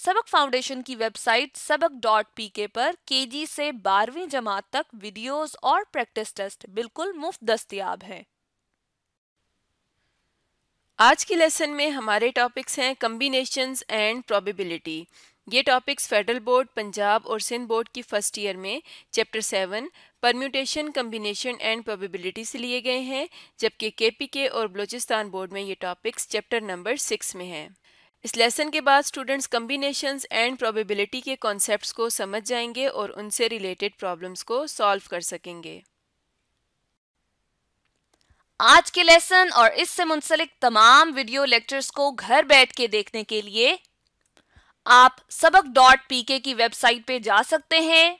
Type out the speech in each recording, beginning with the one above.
सबक फाउंडेशन की वेबसाइट सबक डॉट पी के पर के जी से बारहवीं जमात तक वीडियोस और प्रैक्टिस टेस्ट बिल्कुल मुफ्त दस्तियाब है आज के लेसन में हमारे टॉपिक्स हैं कम्बिनेशंस एंड प्रोबेबिलिटी ये टॉपिक्स फेडरल बोर्ड पंजाब और सिंध बोर्ड की फर्स्ट ईयर में chapter seven permutation combination and probability से लिए गए हैं जबकि केपीके के और बलूचिस्तान बोर्ड में ये टॉपिक्स चैप्टर नंबर सिक्स में हैं इस लेसन के बाद स्टूडेंट्स कम्बिनेशंस एंड प्रोबेबिलिटी के कॉन्सेप्ट को समझ जाएंगे और उनसे रिलेटेड प्रॉब्लम्स को सॉल्व कर सकेंगे आज के लेसन और इससे मुंसलिक तमाम वीडियो लेक्चर्स को घर बैठ के देखने के लिए आप सबक डॉट पी के की वेबसाइट पे जा सकते हैं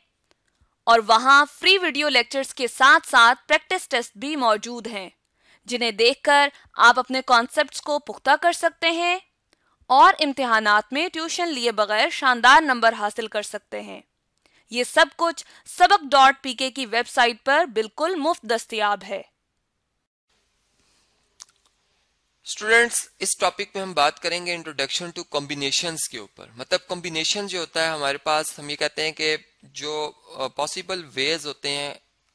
और वहां फ्री वीडियो लेक्चर्स के साथ साथ प्रैक्टिस टेस्ट भी मौजूद हैं जिन्हें देखकर आप अपने कॉन्सेप्ट्स को पुख्ता कर सकते हैं और इम्तहानात में ट्यूशन लिए बगैर शानदार नंबर हासिल कर सकते हैं ये सब कुछ सबक डॉट पी के की वेबसाइट पर बिल्कुल मुफ्त दस्तियाब है स्टूडेंट्स इस टॉपिक पे हम बात करेंगे इंट्रोडक्शन टू कॉम्बिनेशन के ऊपर मतलब कॉम्बिनेशन जो होता है हमारे पास हम ये कहते हैं कि जो पॉसिबल वेज होते हैं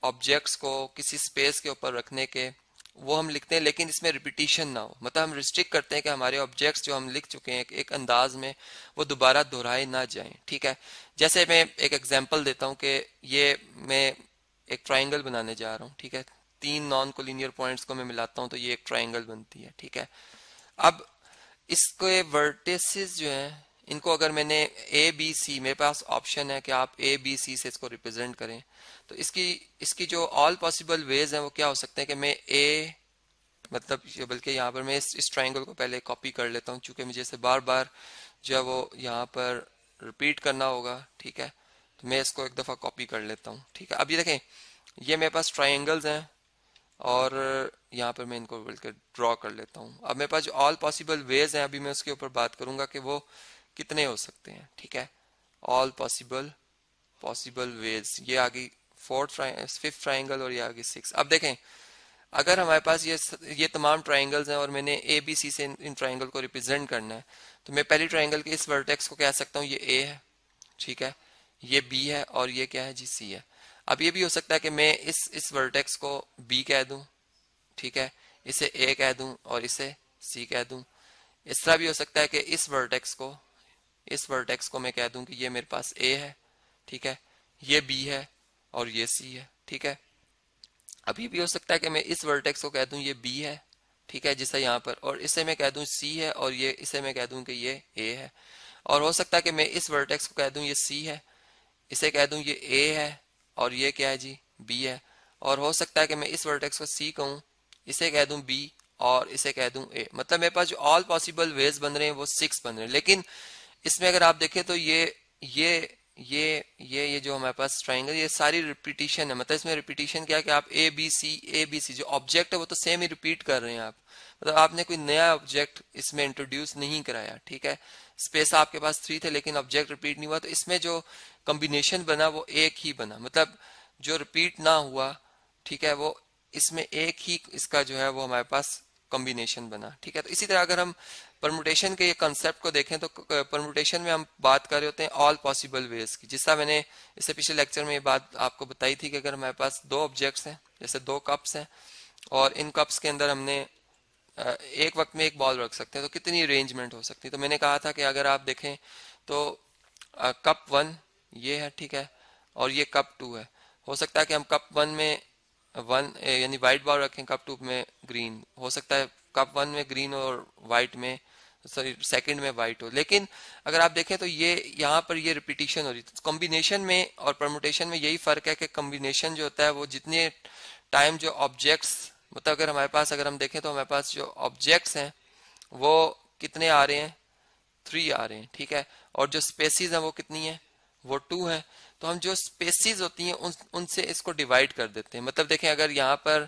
ऑब्जेक्ट्स को किसी स्पेस के ऊपर रखने के वो हम लिखते हैं लेकिन इसमें रिपीटिशन ना हो मतलब हम रिस्ट्रिक्ट करते हैं कि हमारे ऑब्जेक्ट्स जो हम लिख चुके हैं एक अंदाज में वो दोबारा दोहराए ना जाए ठीक है जैसे मैं एक एग्जाम्पल देता हूँ कि ये मैं एक ट्राइंगल बनाने जा रहा हूँ ठीक है तीन नॉन कोलिनियर पॉइंट्स को मैं मिलाता हूँ तो ये एक ट्राइंगल बनती है ठीक है अब इसके वर्टिस जो है इनको अगर मैंने ए बी सी मेरे पास ऑप्शन है कि आप ए बी सी से इसको रिप्रेजेंट करें तो इसकी इसकी जो ऑल पॉसिबल वेज हैं वो क्या हो सकते हैं कि मैं ए मतलब बल्कि यहाँ पर मैं इस ट्राइंगल को पहले कॉपी कर लेता हूँ चूंकि मुझे इसे बार बार जो है वो यहाँ पर रिपीट करना होगा ठीक है तो मैं इसको एक दफ़ा कॉपी कर लेता हूँ ठीक है अब ये देखें ये मेरे पास ट्राइंगल्स हैं और यहाँ पर मैं इनको बल्कि ड्रॉ कर लेता हूँ अब मेरे पास जो ऑल पॉसिबल वेज हैं अभी मैं उसके ऊपर बात करूँगा कि वो कितने हो सकते हैं ठीक है ऑल पॉसिबल पॉसिबल वेज ये आगे फोर्थ फिफ्थ ट्राइंगल और ये आगे सिक्स अब देखें अगर हमारे पास ये ये तमाम ट्राइंगल्स हैं और मैंने ए बी सी से इन, ट्राइंगल को रिप्रेजेंट करना है तो मैं पहले ट्राइंगल के इस वर्टेक्स को कह सकता हूँ ये ए है ठीक है ये बी है और ये क्या है जी सी है अब ये भी हो सकता है कि मैं इस इस वर्टेक्स को बी कह दूँ ठीक है इसे ए कह दूँ और इसे सी कह दूँ इस तरह भी हो सकता है कि इस वर्टेक्स को इस वर्टेक्स को मैं कह दूँ कि ये मेरे पास ए है ठीक है ये बी है और ये सी है ठीक है अभी भी हो सकता है कि मैं इस वर्टेक्स को कह दूं ये बी है ठीक है जिसे यहाँ पर और इसे मैं कह दूं सी है और ये इसे मैं कह दूं कि ये ए है और हो सकता है कि मैं इस वर्टेक्स को कह दूं ये सी है इसे कह दूं ये ए है और ये क्या है जी बी है और हो सकता है कि मैं इस वर्टेक्स को सी कहूं इसे कह दूं बी और इसे कह दूं ए मतलब मेरे पास जो ऑल पॉसिबल वेज बन रहे हैं वो सिक्स बन रहे हैं लेकिन इसमें अगर आप देखें तो ये ये ये ये ये जो हमारे पास ट्राइंगल ये सारी रिपीटिशन है मतलब इसमें रिपीटिशन क्या कि आप A B C A B C जो ऑब्जेक्ट है वो तो सेम ही रिपीट कर रहे हैं आप मतलब आपने कोई नया ऑब्जेक्ट इसमें इंट्रोड्यूस नहीं कराया ठीक है स्पेस आपके पास थ्री थे लेकिन ऑब्जेक्ट रिपीट नहीं हुआ तो इसमें जो कम्बिनेशन बना वो एक ही बना मतलब जो रिपीट ना हुआ ठीक है वो इसमें एक ही इसका जो है वो हमारे पास कॉम्बिनेशन बना ठीक है तो इसी तरह अगर हम परमुटेशन के ये कंसेप्ट को देखें तो परमुटेशन में हम बात कर रहे होते हैं ऑल पॉसिबल वेज की जिस मैंने इससे पिछले लेक्चर में ये बात आपको बताई थी कि अगर हमारे पास दो ऑब्जेक्ट्स हैं जैसे दो कप्स हैं और इन कप्स के अंदर हमने एक वक्त में एक बॉल रख सकते हैं तो कितनी अरेंजमेंट हो सकती है तो मैंने कहा था कि अगर आप देखें तो कप वन ये है ठीक है और ये कप टू है हो सकता है कि हम कप वन में वन यानी वाइट बॉल रखें कप टू में ग्रीन हो सकता है कप वन में ग्रीन और वाइट में सॉरी सेकंड में वाइट हो लेकिन अगर आप देखें तो ये यहाँ पर ये रिपीटिशन हो रही है कॉम्बिनेशन में और परमोटेशन में यही फर्क है कि कॉम्बिनेशन जो होता है वो जितने टाइम जो ऑब्जेक्ट्स मतलब अगर हमारे पास अगर हम देखें तो हमारे पास जो ऑब्जेक्ट्स हैं वो कितने आ रहे हैं थ्री आ रहे हैं ठीक है और जो स्पेसीज हैं वो कितनी है वो टू है तो हम जो स्पेसीज होती हैं उन उनसे इसको डिवाइड कर देते हैं मतलब देखें अगर यहाँ पर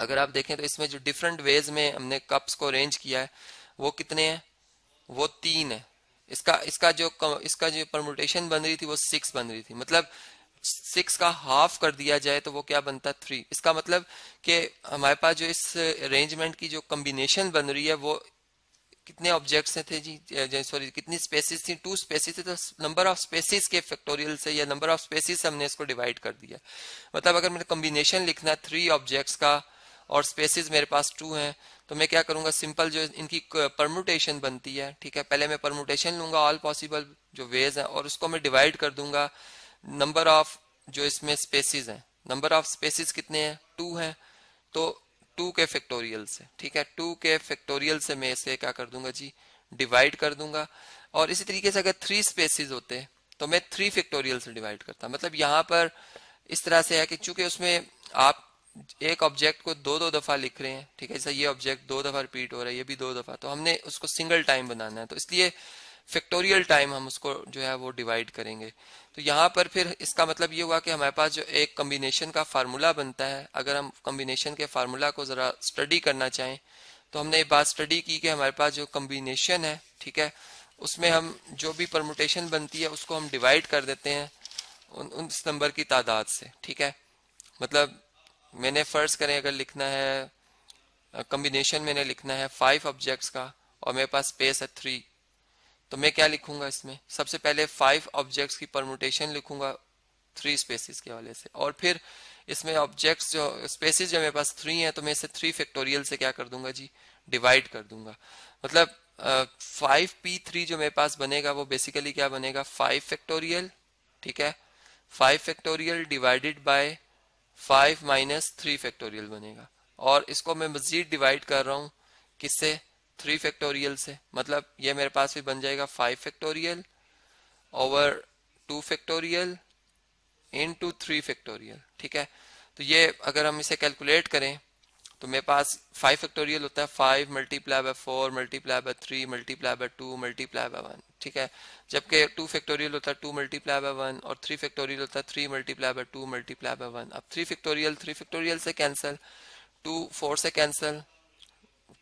अगर आप देखें तो इसमें जो डिफरेंट वेज में हमने कप्स को अरेंज किया है वो कितने हैं वो तीन है इसका इसका जो इसका जो परमोटेशन बन रही थी वो सिक्स बन रही थी मतलब सिक्स का हाफ कर दिया जाए तो वो क्या बनता थ्री इसका मतलब कि हमारे पास जो इस अरेंजमेंट की जो कम्बिनेशन बन रही है वो कितने ऑब्जेक्ट्स थे जी सॉरी कितनी स्पेसिस थी टू स्पेसिस थे तो नंबर ऑफ स्पेसिस के फैक्टोरियल से या नंबर ऑफ स्पेसिस हमने इसको डिवाइड कर दिया मतलब अगर मैंने कम्बिनेशन लिखना थ्री ऑब्जेक्ट्स का और स्पेसिस मेरे पास टू हैं तो मैं क्या करूँगा सिंपल जो इनकी परमोटेशन बनती है ठीक है पहले मैं परमुटेशन लूंगा ऑल पॉसिबल जो वेज हैं और उसको मैं डिवाइड कर दूंगा नंबर ऑफ जो इसमें स्पेसिस हैं नंबर ऑफ स्पेसिस कितने हैं टू हैं तो टू के फैक्टोरियल से ठीक है टू के फैक्टोरियल से मैं इसे क्या कर दूंगा जी डिवाइड कर दूंगा और इसी तरीके से अगर थ्री स्पेसिस होते तो मैं थ्री फैक्टोरियल से डिवाइड करता मतलब यहाँ पर इस तरह से है कि चूंकि उसमें आप एक ऑब्जेक्ट को दो दो दफा लिख रहे हैं ठीक है जैसे ये ऑब्जेक्ट दो दफा रिपीट हो रहा है ये भी दो दफा तो हमने उसको सिंगल टाइम बनाना है तो इसलिए फैक्टोरियल टाइम हम उसको जो है वो डिवाइड करेंगे तो यहाँ पर फिर इसका मतलब ये हुआ कि हमारे पास जो एक कम्बिनेशन का फार्मूला बनता है अगर हम कम्बिनेशन के फार्मूला को ज़रा स्टडी करना चाहें तो हमने ये बात स्टडी की कि हमारे पास जो कम्बिनेशन है ठीक है उसमें हम जो भी परमुटेशन बनती है उसको हम डिवाइड कर देते हैं उन उस नंबर की तादाद से ठीक है मतलब मैंने फर्ज करें अगर लिखना है कम्बिनेशन मैंने लिखना है फाइव ऑब्जेक्ट्स का और मेरे पास स्पेस है थ्री तो मैं क्या लिखूंगा इसमें सबसे पहले फाइव ऑब्जेक्ट्स की परमुटेशन लिखूंगा थ्री स्पेसिस के हवाले से और फिर इसमें ऑब्जेक्ट्स जो स्पेसिस जो मेरे पास थ्री है तो मैं इसे थ्री फैक्टोरियल से क्या कर दूंगा जी डिवाइड कर दूंगा मतलब फाइव पी थ्री जो मेरे पास बनेगा वो बेसिकली क्या बनेगा फाइव फैक्टोरियल ठीक है five factorial divided by five minus three factorial बनेगा और इसको मैं मजीद डिवाइड कर रहा हूँ किससे थ्री फैक्टोरियल से मतलब ये मेरे पास भी बन जाएगा five factorial over two factorial into three factorial ठीक है तो ये अगर हम इसे कैलकुलेट करें तो मेरे पास फाइव फैक्टोरियल होता है five multiply by four multiply by three multiply by two multiply by one ठीक है जबकि टू फैक्टोरियल होता है टू मल्टीप्लाई बाय वन और थ्री फैक्टोरियल होता है three multiply by two multiply by one अब थ्री फैक्टोरियल थ्री फैक्टोरियल से कैंसिल टू फोर से कैंसिल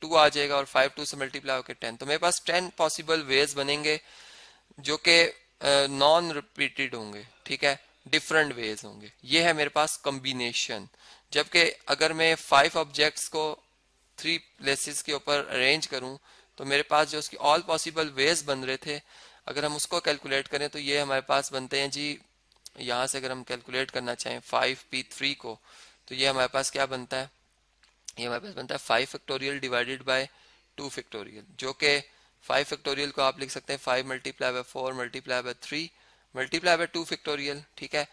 टू आ जाएगा और फाइव टू से मल्टीप्लाई होकर टेन तो मेरे पास टेन पॉसिबल वेज बनेंगे जो कि नॉन रिपीटेड होंगे ठीक है डिफरेंट वेज होंगे ये है मेरे पास कॉम्बिनेशन जबकि अगर मैं फाइव ऑब्जेक्ट्स को थ्री प्लेसेस के ऊपर अरेंज करूं तो मेरे पास जो उसकी ऑल पॉसिबल वेज बन रहे थे अगर हम उसको कैलकुलेट करें तो ये हमारे पास बनते हैं जी यहाँ से अगर हम कैलकुलेट करना चाहें फाइव पी थ्री को तो ये हमारे पास क्या बनता है ये हमारे पास बनता है five factorial divided by two factorial जो कि फाइव फैक्टोरियल को आप लिख सकते हैं five multiply by four multiply by three multiply by two factorial ठीक है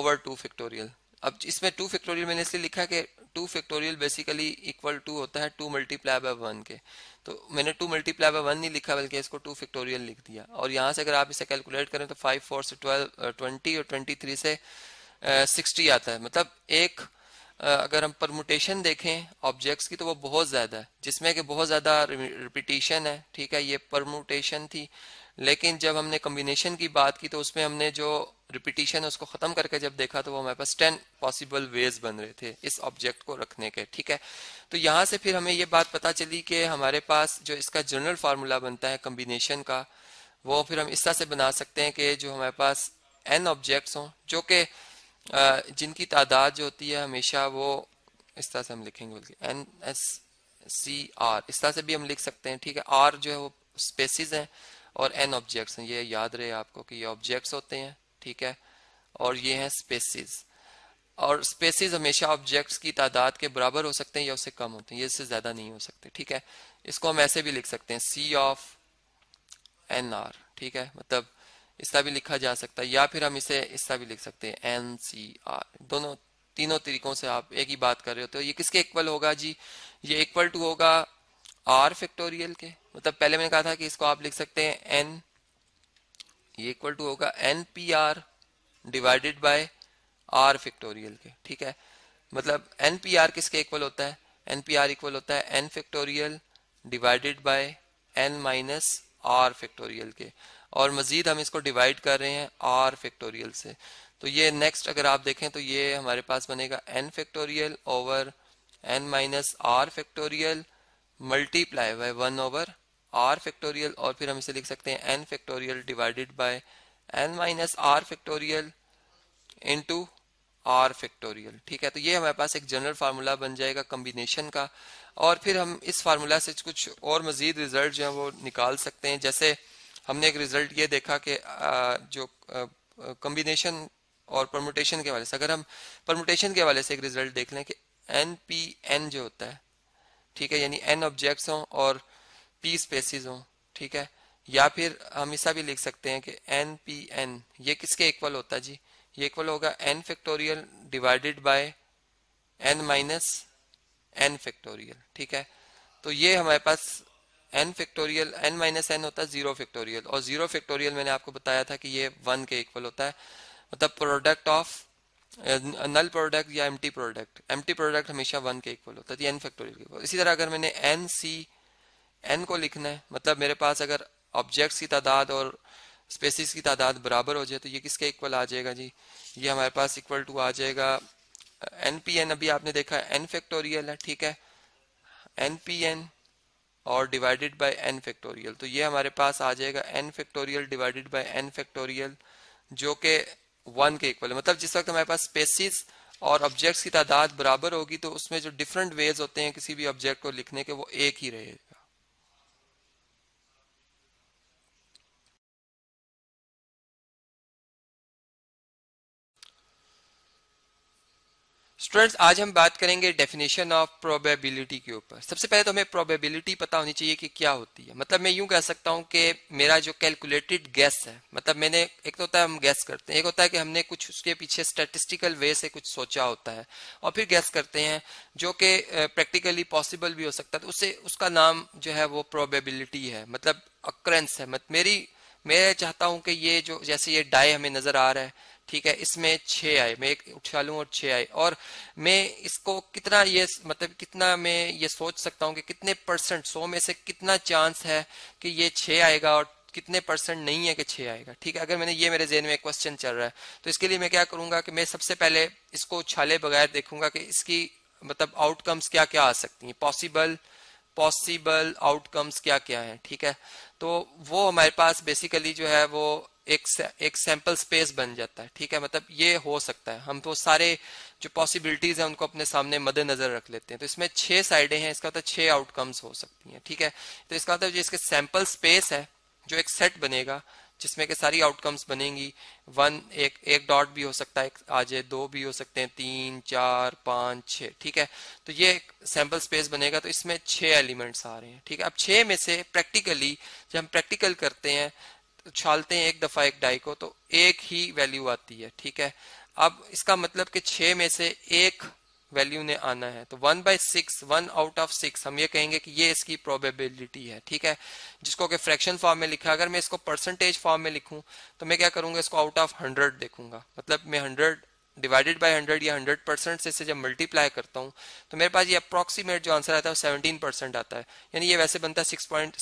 ओवर टू फैक्टोरियल अब इसमें टू फैक्टोरियल मैंने इसलिए लिखा कि two factorial basically equal to होता है टू मल्टीप्लाई बाय वन के तो मैंने टू मल्टीप्लाई बाय वन नहीं लिखा बल्कि इसको टू फैक्टोरियल लिख दिया और यहाँ से अगर आप इसे कैलकुलेट करें तो फाइव फोर से ट्वेल्व ट्वेंटी और ट्वेंटी थ्री से सिक्सटी uh, आता है मतलब एक uh, अगर हम परमुटेशन देखें ऑब्जेक्ट्स की तो वो बहुत ज़्यादा है जिसमें कि बहुत ज़्यादा रिपीटिशन है ठीक है ये परमुटेशन थी लेकिन जब हमने कम्बिनेशन की बात की तो उसमें हमने जो रिपीटिशन उसको खत्म करके जब देखा तो वो हमारे पास टेन पॉसिबल वेज बन रहे थे इस ऑब्जेक्ट को रखने के ठीक है तो यहां से फिर हमें ये बात पता चली कि हमारे पास जो इसका जनरल फार्मूला बनता है कम्बिनेशन का वो फिर हम इस तरह से बना सकते हैं कि जो हमारे पास एन ऑब्जेक्ट्स हों जो कि जिनकी तादाद जो होती है हमेशा वो इस तरह से हम लिखेंगे बल्कि एन एस सी आर इस तरह से भी हम लिख सकते हैं ठीक है आर जो है वो स्पेसिस हैं और एन ऑब्जेक्ट्स हैं ये याद रहे आपको कि ये ऑब्जेक्ट्स होते हैं ठीक है और ये हैं स्पेसिस और स्पेसिस हमेशा ऑब्जेक्ट्स की तादाद के बराबर हो सकते हैं या उससे कम होते हैं ये इससे ज़्यादा नहीं हो सकते ठीक है इसको हम ऐसे भी लिख सकते हैं सी ऑफ एन आर ठीक है मतलब इसका भी लिखा जा सकता है या फिर हम इसे इसका भी लिख सकते हैं एन सी आर दोनों तीनों तरीकों से आप एक ही बात कर रहे होते हो ये किसके इक्वल होगा जी ये इक्वल टू होगा आर फैक्टोरियल के मतलब पहले मैंने कहा था कि इसको आप लिख सकते हैं एन ये इक्वल टू होगा N P R divided by R factorial के ठीक है मतलब एन पी आर किसके इक्वल होता है एन पी आर इक्वल होता है N factorial divided by N minus R factorial के और मजीद हम इसको डिवाइड कर रहे हैं आर फैक्टोरियल से तो ये नेक्स्ट अगर आप देखें तो ये हमारे पास बनेगा N factorial over N minus R factorial multiply by one over R factorial और फिर हम इसे लिख सकते हैं N factorial divided by N minus R factorial into R factorial ठीक है तो ये हमारे पास एक जनरल फार्मूला बन जाएगा कम्बिनेशन का और फिर हम इस फार्मूला से कुछ और मजीद रिजल्ट जो है वो निकाल सकते हैं जैसे हमने एक रिजल्ट ये देखा कि जो कम्बिनेशन और परमोटेशन के हवाले से अगर हम परमोटेशन के हवाले से एक रिजल्ट देख लें कि एन पी एन जो होता है ठीक है यानी एन ऑब्जेक्ट्स हों और पी स्पेसिस हो ठीक है या फिर हम ऐसा भी लिख सकते हैं कि एन पी एन ये किसके इक्वल होता है जी ये इक्वल होगा N factorial divided by N minus N factorial ठीक है तो ये हमारे पास N factorial N minus N होता है जीरो फैक्टोरियल और जीरो फैक्टोरियल मैंने आपको बताया था कि ये वन के इक्वल होता है मतलब प्रोडक्ट ऑफ नल प्रोडक्ट या एम्प्टी प्रोडक्ट एम्प्टी प्रोडक्ट हमेशा वन के इक्वल होता है एन तो फैक्टोरियल के इक्वल इसी तरह अगर मैंने एन सी एन को लिखना है मतलब मेरे पास अगर ऑब्जेक्ट्स की तादाद और स्पेसिस की तादाद बराबर हो जाए तो ये किसके इक्वल आ जाएगा जी ये हमारे पास इक्वल टू आ जाएगा एन पी एन अभी आपने देखा एन फैक्टोरियल है ठीक है एन पी एन और डिवाइडेड बाय एन फैक्टोरियल तो ये हमारे पास आ जाएगा N factorial divided by N factorial जो कि वन के इक्वल है मतलब जिस वक्त हमारे पास स्पेसिस और ऑब्जेक्ट्स की तादाद बराबर होगी तो उसमें जो डिफरेंट वेज होते हैं किसी भी ऑब्जेक्ट को लिखने के वो एक ही रहे स्टूडेंट्स आज हम बात करेंगे डेफिनेशन ऑफ प्रोबेबिलिटी के ऊपर सबसे पहले तो हमें प्रोबेबिलिटी पता होनी चाहिए कि क्या होती है मतलब मैं यूं कह सकता हूं कि मेरा जो कैलकुलेटेड गैस है मतलब मैंने एक तो होता है हम गैस करते हैं एक होता है कि हमने कुछ उसके पीछे स्टेटिस्टिकल वे से कुछ सोचा होता है और फिर गैस करते हैं जो कि प्रैक्टिकली पॉसिबल भी हो सकता है तो उससे उसका नाम जो है वो प्रोबेबिलिटी है मतलब अक्रेंस है मतलब मेरी मैं चाहता हूं कि ये जो जैसे ये डाई हमें नजर आ रहा है ठीक है इसमें छे आए मैं एक उठा और छः आए और मैं इसको कितना ये मतलब कितना मैं ये सोच सकता हूँ कि कितने परसेंट सौ में से कितना चांस है कि ये छः आएगा और कितने परसेंट नहीं है कि छः आएगा ठीक है अगर मैंने ये मेरे जेन में क्वेश्चन चल रहा है तो इसके लिए मैं क्या करूंगा कि मैं सबसे पहले इसको उछाले बगैर देखूंगा कि इसकी मतलब आउटकम्स क्या क्या आ सकती है पॉसिबल पॉसिबल आउटकम्स क्या क्या है ठीक है तो वो हमारे पास बेसिकली जो है वो एक एक सैंपल स्पेस बन जाता है ठीक है मतलब ये हो सकता है हम तो सारे जो पॉसिबिलिटीज हैं उनको अपने सामने मद्देनजर रख लेते हैं तो इसमें छह साइडें हैं इसका मतलब छह आउटकम्स हो सकती हैं ठीक है तो इसका मतलब जो इसके सैंपल स्पेस है जो एक सेट बनेगा जिसमें के सारी आउटकम्स बनेंगी वन एक एक डॉट भी हो सकता है आ जाए दो भी हो सकते हैं तीन चार पाँच छ ठीक है तो ये एक सैम्पल स्पेस बनेगा तो इसमें छः एलिमेंट्स आ रहे हैं ठीक है अब छः में से प्रैक्टिकली जब हम प्रैक्टिकल करते हैं उछालते हैं एक दफा एक डाई को तो एक ही वैल्यू आती है ठीक है अब इसका मतलब कि छह में से एक वैल्यू ने आना है तो one by six one out of six हम ये कहेंगे कि ये इसकी प्रोबेबिलिटी है ठीक है जिसको कि फ्रैक्शन फॉर्म में लिखा अगर मैं इसको परसेंटेज फॉर्म में लिखूं तो मैं क्या करूंगा इसको आउट ऑफ हंड्रेड देखूंगा मतलब मैं हंड्रेड डिवाइडेड बाय 100 या 100 परसेंट से इसे जब मल्टीप्लाई करता हूँ तो मेरे पास ये अप्रोक्सीमेट जो आंसर आता है वो 17 परसेंट आता है यानी ये वैसे बनता है सिक्स पॉइंट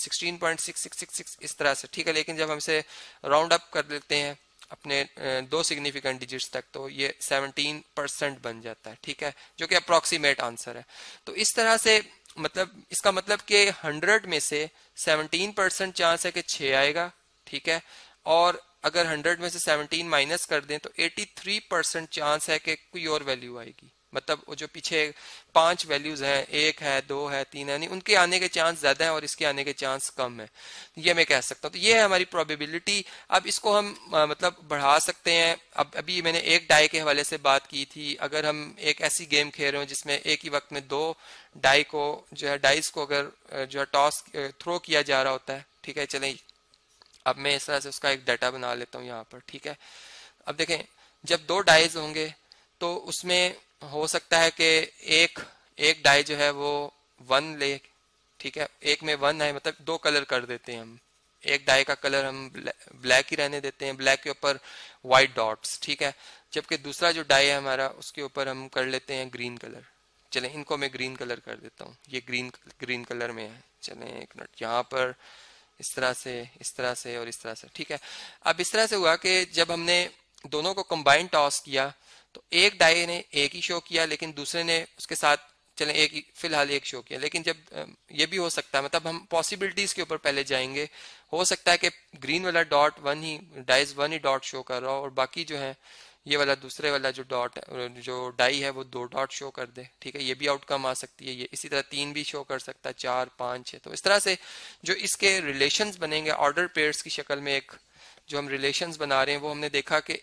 इस तरह से ठीक है लेकिन जब हम इसे राउंड अप कर लेते हैं अपने दो सिग्निफिकेंट डिजिट्स तक तो ये 17 परसेंट बन जाता है ठीक है जो कि अप्रोक्सीमेट आंसर है तो इस तरह से मतलब इसका मतलब कि हंड्रेड में से सेवनटीन चांस है कि 6 आएगा ठीक है और अगर 100 में से 17 माइनस कर दें तो 83 परसेंट चांस है कि कोई और वैल्यू आएगी मतलब जो पीछे पांच वैल्यूज हैं एक है दो है तीन है नहीं उनके आने के चांस ज्यादा है और इसके आने के चांस कम है ये मैं कह सकता हूँ तो ये है हमारी प्रोबेबिलिटी अब इसको हम आ, मतलब बढ़ा सकते हैं अब अभी मैंने एक डाई के हवाले से बात की थी अगर हम एक ऐसी गेम खेल रहे हो जिसमें एक ही वक्त में दो डाई को जो है डाइस को अगर जो है टॉस थ्रो किया जा रहा होता है ठीक है चले अब मैं इस तरह से उसका एक डाटा बना लेता हूँ यहाँ पर ठीक है अब देखें जब दो डाइज होंगे तो उसमें हो सकता है कि एक एक डाई जो है वो वन ले ठीक है एक में वन है मतलब दो कलर कर देते हैं हम एक डाई का कलर हम ब्लैक ही रहने देते हैं ब्लैक के ऊपर व्हाइट डॉट्स ठीक है जबकि दूसरा जो डाई है हमारा उसके ऊपर हम कर लेते हैं ग्रीन कलर चले इनको मैं ग्रीन कलर कर देता हूँ ये ग्रीन ग्रीन कलर में है चले एक मिनट यहाँ पर इस तरह से इस तरह से और इस तरह से ठीक है अब इस तरह से हुआ कि जब हमने दोनों को कंबाइन टॉस किया तो एक डाई ने एक ही शो किया लेकिन दूसरे ने उसके साथ चले एक ही फिलहाल एक शो किया लेकिन जब ये भी हो सकता है मतलब हम पॉसिबिलिटीज के ऊपर पहले जाएंगे हो सकता है कि ग्रीन वाला डॉट वन ही डाइज वन ही डॉट शो कर रहा हो और बाकी जो है ये वाला दूसरे वाला जो डॉट जो डाई है वो दो डॉट शो कर दे ठीक है ये भी आउटकम आ सकती है ये इसी तरह तीन भी शो कर सकता है चार पांच छह तो इस तरह से जो इसके रिलेशंस बनेंगे ऑर्डर पेयर्स की शक्ल में एक जो हम रिलेशंस बना रहे हैं वो हमने देखा कि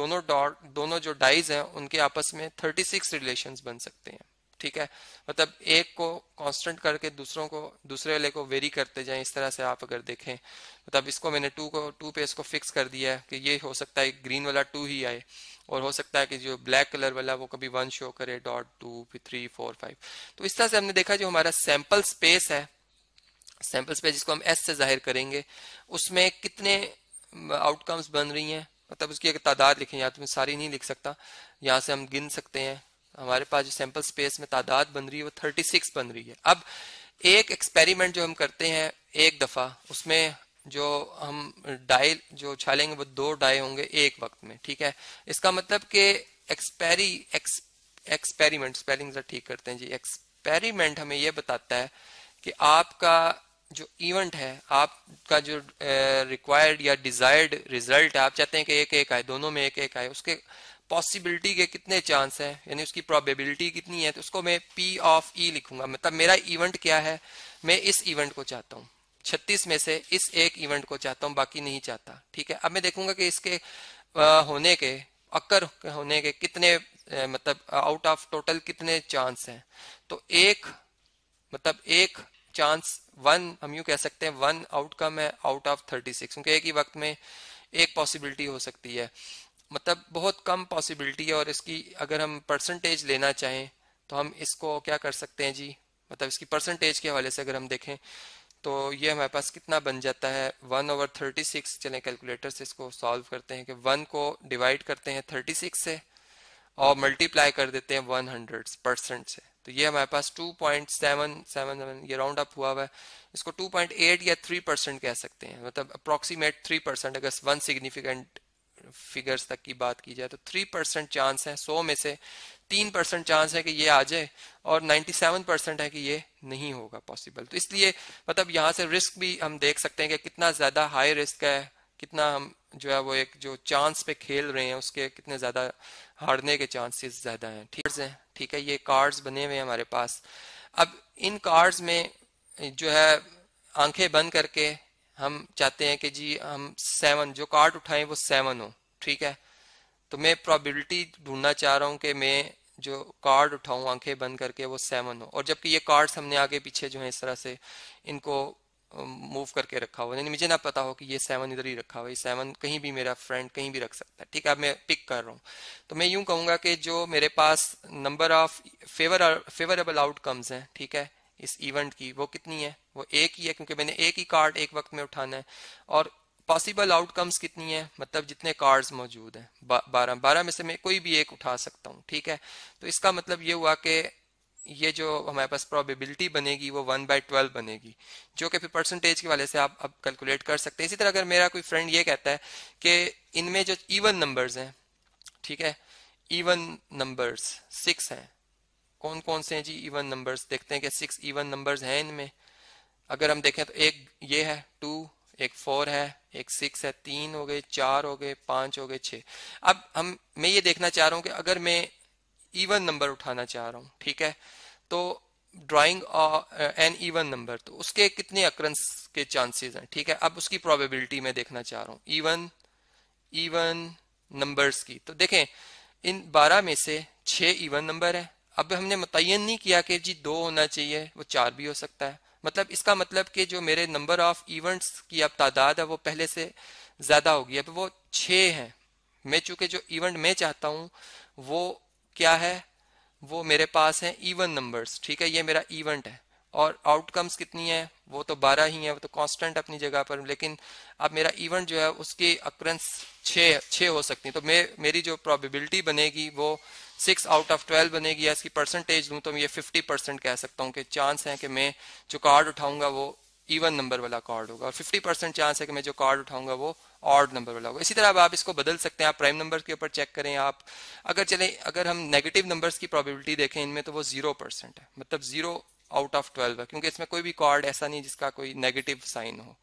दोनों डॉट दोनों जो डाइज हैं उनके आपस में सिक्स रिलेशन बन सकते हैं ठीक है मतलब एक को कांस्टेंट करके दूसरों को दूसरे वाले को वेरी करते जाएं इस तरह से आप अगर देखें मतलब इसको मैंने टू को टू पे इसको फिक्स कर दिया है कि ये हो सकता है ग्रीन वाला टू ही आए और हो सकता है कि जो ब्लैक कलर वाला वो कभी वन शो करे डॉट टू फिर थ्री फोर फाइव तो इस तरह से हमने देखा जो हमारा सैंपल स्पेस है सैंपल स्पेस जिसको हम एस से जाहिर करेंगे उसमें कितने आउटकम्स बन रही हैं मतलब उसकी एक तादाद लिखें या तो मैं सारी नहीं लिख सकता यहाँ से हम गिन सकते हैं हमारे पास जो सैंपल स्पेस में तादाद बन रही है वो थर्टी सिक्स बन रही है अब एक एक्सपेरिमेंट जो हम करते हैं एक दफा उसमें जो हम डाई जो छालेंगे वो दो डाई होंगे एक वक्त में ठीक है इसका मतलब कि एक्सपेरी एक्सपेरिमेंट स्पेलिंग ठीक करते हैं जी एक्सपेरिमेंट हमें यह बताता है कि आपका जो इवेंट है आपका जो रिक्वायर्ड या डिजायर्ड रिजल्ट है आप चाहते हैं कि एक एक आए दोनों में एक एक आए उसके पॉसिबिलिटी के कितने चांस हैं यानी उसकी प्रोबेबिलिटी कितनी है तो उसको मैं पी ऑफ ई लिखूंगा मतलब मेरा इवेंट क्या है मैं इस इवेंट को चाहता हूँ छत्तीस में से इस एक इवेंट को चाहता हूँ बाकी नहीं चाहता ठीक है अब मैं देखूंगा कि इसके आ, होने के अक्कर होने के कितने मतलब आउट ऑफ टोटल कितने चांस हैं तो एक मतलब एक चांस वन हम यू कह सकते हैं वन आउटकम है आउट ऑफ थर्टी सिक्स क्योंकि एक ही वक्त में एक पॉसिबिलिटी हो सकती है मतलब बहुत कम पॉसिबिलिटी है और इसकी अगर हम परसेंटेज लेना चाहें तो हम इसको क्या कर सकते हैं जी मतलब इसकी परसेंटेज के हवाले से अगर हम देखें तो ये हमारे पास कितना बन जाता है वन ओवर थर्टी सिक्स चले कैलकुलेटर से इसको सॉल्व करते हैं कि वन को डिवाइड करते हैं थर्टी सिक्स से और मल्टीप्लाई कर देते हैं वन हंड्रेड परसेंट से तो ये हमारे पास two point seven seven seven ये राउंड अप हुआ हुआ है इसको टू पॉइंट एट या थ्री परसेंट कह सकते हैं मतलब अप्रोक्सीमेट थ्री परसेंट अगर वन सिग्निफिकेंट फिगर्स तक की बात की जाए तो थ्री परसेंट चांस है सौ में से तीन परसेंट चांस है कि ये आ जाए और नाइन्टी सेवन परसेंट है कि ये नहीं होगा पॉसिबल तो इसलिए मतलब यहाँ से रिस्क भी हम देख सकते हैं कि कितना ज्यादा हाई रिस्क है कितना हम जो है वो एक जो चांस पे खेल रहे हैं उसके कितने ज्यादा हारने के चांसेस ज्यादा हैं ठीक है ठीक है ये कार्ड्स बने हुए हैं हमारे पास अब इन कार्ड्स में जो है आंखें बंद करके हम चाहते हैं कि जी हम सेवन जो कार्ड उठाएं वो सेवन हो ठीक है तो मैं प्रोबेबिलिटी ढूंढना चाह रहा हूं कि मैं जो कार्ड उठाऊं आंखें बंद करके वो सेवन हो और जबकि ये कार्ड्स हमने आगे पीछे जो है इस तरह से इनको मूव करके रखा हुआ यानी मुझे ना पता हो कि ये सेवन इधर ही रखा हुआ ये सेवन कहीं भी मेरा फ्रेंड कहीं भी रख सकता है ठीक है अब मैं पिक कर रहा हूँ तो मैं यूं कहूंगा कि जो मेरे पास number of favour favourable outcomes हैं ठीक है इस इवेंट की वो कितनी है वो एक ही है क्योंकि मैंने एक ही कार्ड एक वक्त में उठाना है और पॉसिबल आउटकम्स कितनी है मतलब जितने कार्ड्स मौजूद हैं बारह बारह में से मैं कोई भी एक उठा सकता हूँ ठीक है तो इसका मतलब ये हुआ कि ये जो हमारे पास प्रोबेबिलिटी बनेगी वो वन बाई ट्वेल्व बनेगी जो कि फिर परसेंटेज के वाले से आप अब कैलकुलेट कर सकते हैं इसी तरह अगर मेरा कोई फ्रेंड ये कहता है कि इनमें जो इवन नंबर्स हैं ठीक है इवन नंबर्स सिक्स हैं कौन कौन से हैं जी इवन नंबर्स देखते हैं कि सिक्स इवन नंबर्स हैं इनमें अगर हम देखें तो एक ये है टू एक फोर है एक सिक्स है तीन हो गए चार हो गए पांच हो गए छ अब हम मैं ये देखना चाह रहा हूं कि अगर मैं इवन नंबर उठाना चाह रहा हूं ठीक है तो ड्राइंग एन इवन नंबर तो उसके कितने अक्रंस के चांसेस हैं ठीक है अब उसकी प्रोबेबिलिटी मैं देखना चाह रहा हूँ इवन इवन नंबर्स की तो देखें इन बारह में से छः इवन नंबर है अब हमने मुतन नहीं किया कि जी दो होना चाहिए वो चार भी हो सकता है मतलब इसका मतलब कि जो मेरे नंबर ऑफ इवेंट्स की अब तादाद है वो पहले से ज़्यादा होगी अब वो छ हैं मैं चूंकि जो इवेंट मैं चाहता हूँ वो क्या है वो मेरे पास है इवन नंबर्स ठीक है ये मेरा इवेंट है और आउटकम्स कितनी है वो तो बारह ही है वो तो कांस्टेंट अपनी जगह पर लेकिन अब मेरा इवेंट जो है उसकी अक्रेंस छ छः हो सकती है तो मैं मेरी जो प्रोबेबिलिटी बनेगी वो सिक्स आउट ऑफ ट्वेल्व बनेगी या इसकी परसेंटेज लूँ तो मैं ये फिफ्टी परसेंट कह सकता हूँ कि चांस है कि मैं जो कार्ड उठाऊंगा वो इवन नंबर वाला कार्ड होगा और फिफ्टी परसेंट चांस है कि मैं जो कार्ड उठाऊंगा वो ऑर्ड नंबर वाला होगा इसी तरह आप इसको बदल सकते हैं आप प्राइम नंबर के ऊपर चेक करें आप अगर चले अगर हम नेगेटिव नंबर्स की प्रोबेबिलिटी देखें इनमें तो वो जीरो परसेंट है मतलब जीरो आउट ऑफ ट्वेल्व है क्योंकि इसमें कोई भी कार्ड ऐसा नहीं जिसका कोई नेगेटिव साइन हो